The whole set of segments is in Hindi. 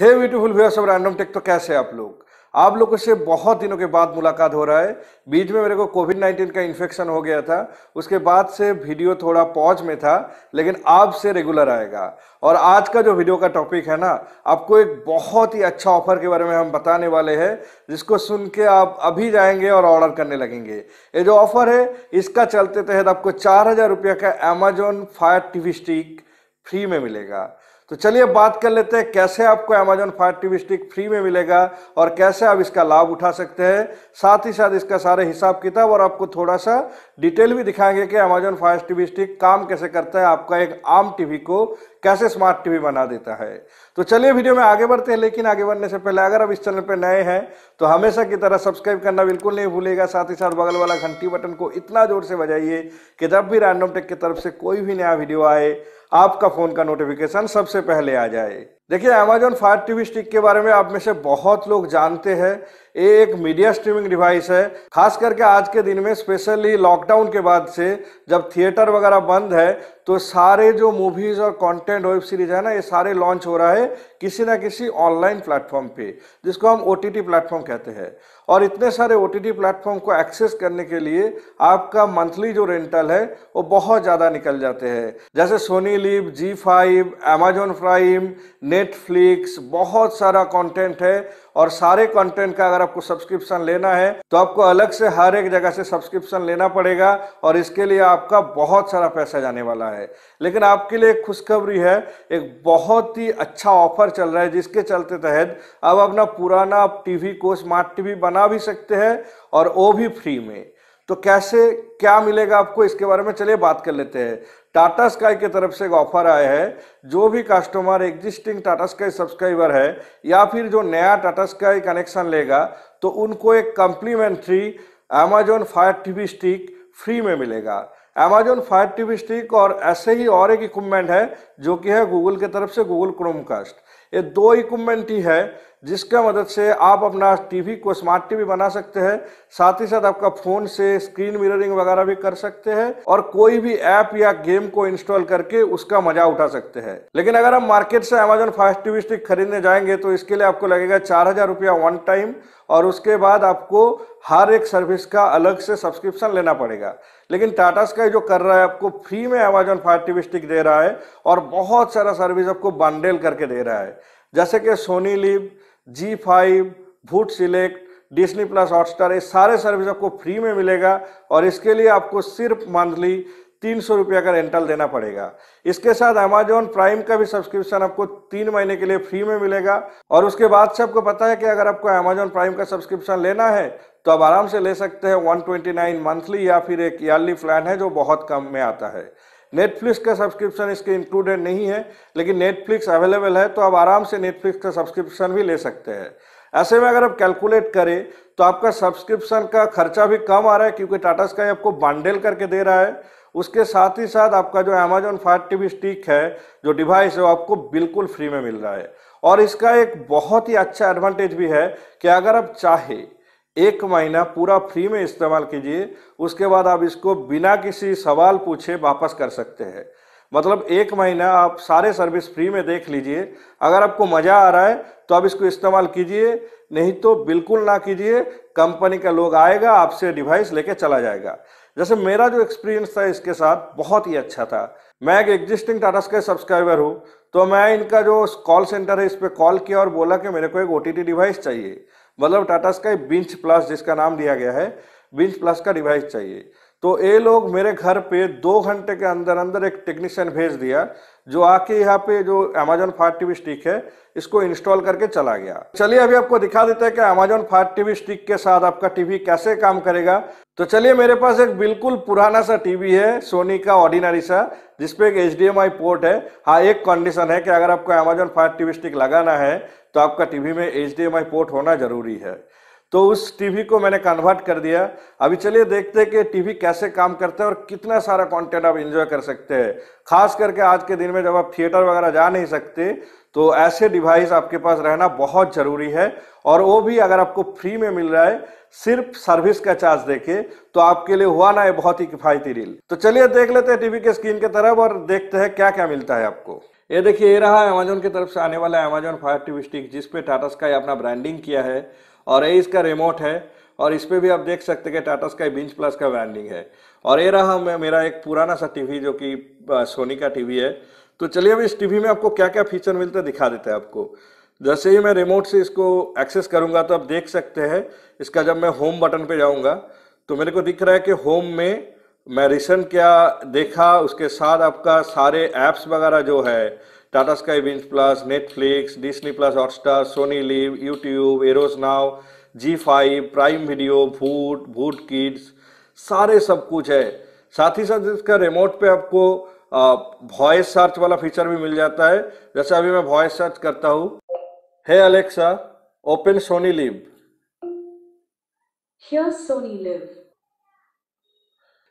hey beautiful viewers of random tech तो कैसे आप लोग आप लोगों से बहुत दिनों के बाद मुलाकात हो रहा है बीच में मेरे को कोविड नाइन्टीन का इन्फेक्शन हो गया था उसके बाद से वीडियो थोड़ा पॉज में था लेकिन आपसे रेगुलर आएगा और आज का जो वीडियो का टॉपिक है ना आपको एक बहुत ही अच्छा ऑफर के बारे में हम बताने वाले हैं जिसको सुन के आप अभी जाएंगे और ऑर्डर करने लगेंगे ये जो ऑफर है इसका चलते तहत आपको चार हज़ार का Amazon Fire T Stick free में मिलेगा तो चलिए बात कर लेते हैं कैसे आपको Amazon Fire TV Stick free में मिलेगा और कैसे आप इसका लाभ उठा सकते हैं साथ ही साथ इसका सारे हिसाब किताब और आपको थोड़ा सा डिटेल भी दिखाएंगे कि अमेजोन फायर टीवी स्टिक काम कैसे करता है आपका एक आम टीवी को कैसे स्मार्ट टीवी बना देता है तो चलिए वीडियो में आगे बढ़ते हैं लेकिन आगे बढ़ने से पहले अगर आप इस चैनल पर नए हैं तो हमेशा की तरह सब्सक्राइब करना बिल्कुल नहीं भूलेगा साथ ही साथ बगल वाला घंटी बटन को इतना जोर से बजाइए कि जब भी रैंडम टेक की तरफ से कोई भी नया वीडियो आए आपका फोन का नोटिफिकेशन सबसे सबसे पहले आ जाए देखिए अमेजोन फायर टीवी स्टिक के बारे में आप में से बहुत लोग जानते हैं ये एक मीडिया स्ट्रीमिंग डिवाइस है खास करके आज के दिन में स्पेशली लॉकडाउन के बाद से जब थिएटर वगैरह बंद है तो सारे जो मूवीज और कंटेंट वेब सीरीज है ना ये सारे लॉन्च हो रहा है किसी ना किसी ऑनलाइन प्लेटफॉर्म पे जिसको हम ओ टी प्लेटफॉर्म कहते हैं और इतने सारे ओ टी प्लेटफॉर्म को एक्सेस करने के लिए आपका मंथली जो रेंटल है वो बहुत ज़्यादा निकल जाते हैं जैसे Sony Liv Zee five Amazon Prime Netflix बहुत सारा कंटेंट है और सारे कंटेंट का अगर आपको सब्सक्रिप्शन लेना है तो आपको अलग से हर एक जगह से सब्सक्रिप्शन लेना पड़ेगा और इसके लिए आपका बहुत सारा पैसा जाने वाला है लेकिन आपके लिए खुशखबरी है एक बहुत ही अच्छा ऑफर चल रहा है जिसके चलते तहत अब अपना पुराना टीवी को स्मार्ट टीवी बना भी सकते हैं और वो भी फ्री में तो कैसे क्या मिलेगा आपको इसके बारे में चलिए बात कर लेते हैं टाटा स्काई की तरफ से एक ऑफर आया है जो भी customer existing Tata Sky subscriber है या फिर जो नया टाटा स्काई कनेक्शन लेगा तो उनको एक complimentary Amazon Fire TV Stick free में मिलेगा अमेजोन फायर टीवी स्टिक और ऐसे ही और एक इक्विपमेंट है जो कि है गूगल की तरफ से गूगल क्रोमकास्ट ये दो इक्विपमेंट ही है जिसका मदद से आप अपना टीवी को स्मार्ट टीवी बना सकते हैं साथ ही साथ आपका फोन से स्क्रीन मिररिंग वगैरह भी कर सकते हैं और कोई भी ऐप या गेम को इंस्टॉल करके उसका मजा उठा सकते हैं लेकिन अगर हम मार्केट से अमेजोन फास्ट टीवी स्टिक खरीदने जाएंगे तो इसके लिए आपको लगेगा चार हजार रुपया वन टाइम और उसके बाद आपको हर एक सर्विस का अलग से सब्सक्रिप्शन लेना पड़ेगा लेकिन टाटा स्काई जो कर रहा है आपको फ्री में अमेजोन फायर टीवी स्टिक दे रहा है और बहुत सारा सर्विस आपको बंडेल करके दे रहा है जैसे कि Sony Liv Zee five Voot Select Disney Plus Hotstar ये सारे सर्विस आपको फ्री में मिलेगा और इसके लिए आपको सिर्फ मंथली तीन सौ रुपया का रेंटल देना पड़ेगा इसके साथ अमेजोन प्राइम का भी सब्सक्रिप्शन आपको तीन महीने के लिए फ्री में मिलेगा और उसके बाद से आपको पता है कि अगर आपको अमेजॉन प्राइम का सब्सक्रिप्शन लेना है तो आप आराम से ले सकते हैं 129 मंथली या फिर एक ईयरली प्लान है जो बहुत कम में आता है नेटफ्लिक्स का सब्सक्रिप्शन इसके इंक्लूडेड नहीं है लेकिन नेटफ्लिक्स अवेलेबल है तो आप आराम से नेटफ्लिक्स का सब्सक्रिप्शन भी ले सकते हैं ऐसे में अगर आप कैलकुलेट करें तो आपका सब्सक्रिप्शन का खर्चा भी कम आ रहा है क्योंकि टाटा स्काई आपको बंडल करके दे रहा है उसके साथ ही साथ आपका जो अमेजोन फायर टीवी स्टिक है जो डिवाइस है वो आपको बिल्कुल फ्री में मिल रहा है और इसका एक बहुत ही अच्छा एडवांटेज भी है कि अगर आप चाहे एक महीना पूरा फ्री में इस्तेमाल कीजिए उसके बाद आप इसको बिना किसी सवाल पूछे वापस कर सकते हैं मतलब एक महीना आप सारे सर्विस फ्री में देख लीजिए अगर आपको मज़ा आ रहा है तो आप इसको इस्तेमाल कीजिए नहीं तो बिल्कुल ना कीजिए कंपनी का लोग आएगा आपसे डिवाइस लेके चला जाएगा जैसे मेरा जो एक्सपीरियंस था इसके साथ बहुत ही अच्छा था मैं एक एग्जिस्टिंग टाटा स्काई सब्सक्राइबर हूँ तो मैं इनका जो कॉल सेंटर है इस पर कॉल किया और बोला कि मेरे को एक ओ डिवाइस चाहिए मतलब टाटा स्काई बिंच प्लस जिसका नाम दिया गया है बिंच प्लस का डिवाइस चाहिए तो ये लोग मेरे घर पे दो घंटे के अंदर अंदर एक टेक्नीशियन भेज दिया जो आके यहाँ पे जो अमेजोन फायर टीवी स्टिक है इसको इंस्टॉल करके चला गया चलिए अभी आपको दिखा देते हैं कि अमेजोन फायर टीवी स्टिक के साथ आपका टीवी कैसे काम करेगा तो चलिए मेरे पास एक बिल्कुल पुराना सा टीवी है सोनी का ऑर्डिनरी सा जिसपे एक एच पोर्ट है हाँ एक कंडीशन है कि अगर आपको अमेजोन फायर टीवी स्टिक लगाना है तो आपका टीवी में एच पोर्ट होना जरूरी है तो उस टीवी को मैंने कन्वर्ट कर दिया अभी चलिए देखते हैं कि टीवी कैसे काम करता है और कितना सारा कंटेंट आप एंजॉय कर सकते हैं खास करके आज के दिन में जब आप थिएटर वगैरह जा नहीं सकते तो ऐसे डिवाइस आपके पास रहना बहुत ज़रूरी है और वो भी अगर आपको फ्री में मिल रहा है सिर्फ सर्विस का चार्ज देखे तो आपके लिए हुआ ना है बहुत ही किफायती रील तो चलिए देख लेते हैं टीवी के स्क्रीन के तरफ और देखते हैं क्या क्या मिलता है आपको ये देखिए ये रहा अमेजोन की तरफ से आने वाला अमेजोन फायर टीवी स्टिक जिसपे टाटा स्काई अपना ब्रांडिंग किया है और ये इसका रिमोट है और इस पर भी आप देख सकते हैं कि टाटा स्काई बिंच प्लस का वैंडिंग है और ये रहा मेरा एक पुराना सा टीवी जो कि सोनी का टीवी है तो चलिए अब इस टीवी में आपको क्या क्या फीचर मिलता है दिखा देते हैं आपको जैसे ही मैं रिमोट से इसको एक्सेस करूंगा तो आप देख सकते हैं इसका जब मैं होम बटन पर जाऊँगा तो मेरे को दिख रहा है कि होम में मैं रिसेंट क्या देखा उसके साथ आपका सारे ऐप्स वगैरह जो है Tata Sky Binge Plus, Netflix, Disney Plus Hotstar, Sony Live, YouTube, Eros Now, G5, Prime Video food food kids सारे सब कुछ है साथ ही साथ इसका रिमोट पे आपको वॉइस सर्च वाला फीचर भी मिल जाता है जैसे अभी मैं वॉइस सर्च करता हूँ hey Alexa open Sony Liv Sony Liv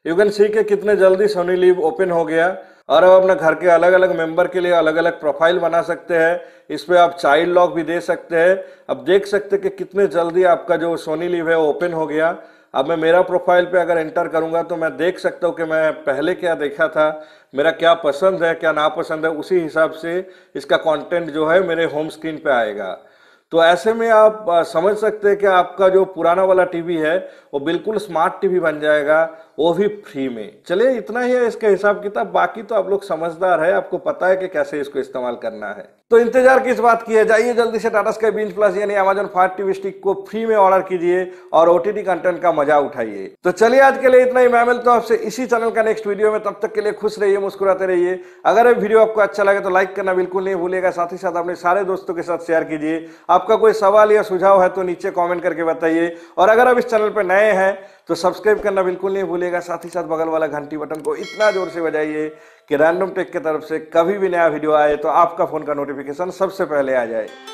you can see के कितने जल्दी सोनी लिव ओपन हो गया और आप अपने घर के अलग अलग मेंबर के लिए अलग अलग प्रोफाइल बना सकते हैं इस पर आप चाइल्ड लॉक भी दे सकते हैं अब देख सकते कि कितने जल्दी आपका जो सोनी लिव है वो ओपन हो गया अब मैं मेरा प्रोफाइल पे अगर एंटर करूंगा तो मैं देख सकता हूँ कि मैं पहले क्या देखा था मेरा क्या पसंद है क्या नापसंद है उसी हिसाब से इसका कॉन्टेंट जो है मेरे होम स्क्रीन पर आएगा तो ऐसे में आप समझ सकते हैं कि आपका जो पुराना वाला टीवी है वो बिल्कुल स्मार्ट टीवी बन जाएगा वो भी फ्री में चलिए इतना ही है इसका हिसाब किताब बाकी तो आप लोग समझदार है आपको पता है कि कैसे इसको इस्तेमाल करना है तो इंतजार किस बात की है जाइए जल्दी से टाटा स्काई बीन प्लस यानी अमेजोन फायर टीवी स्टिक को फ्री में ऑर्डर कीजिए और ओटीटी कंटेंट का मजा उठाइए तो चलिए आज के लिए इतना ही मैं मिलता हूँ आपसे इसी चैनल का नेक्स्ट वीडियो में तब तक के लिए खुश रहिए मुस्कुराते रहिए अगर ये वीडियो आपको अच्छा लगे तो लाइक करना बिल्कुल नहीं भूलेगा साथ ही साथ अपने सारे दोस्तों के साथ शेयर कीजिए आपका कोई सवाल या सुझाव है तो नीचे कॉमेंट करके बताइए और अगर आप इस चैनल पर नए हैं तो सब्सक्राइब करना बिल्कुल नहीं भूलेगा साथ ही साथ बगल वाला घंटी बटन को इतना जोर से बजाइए कि रैंडम टेक की तरफ से कभी भी नया वीडियो आए तो आपका फ़ोन का नोटिफिकेशन सबसे पहले आ जाए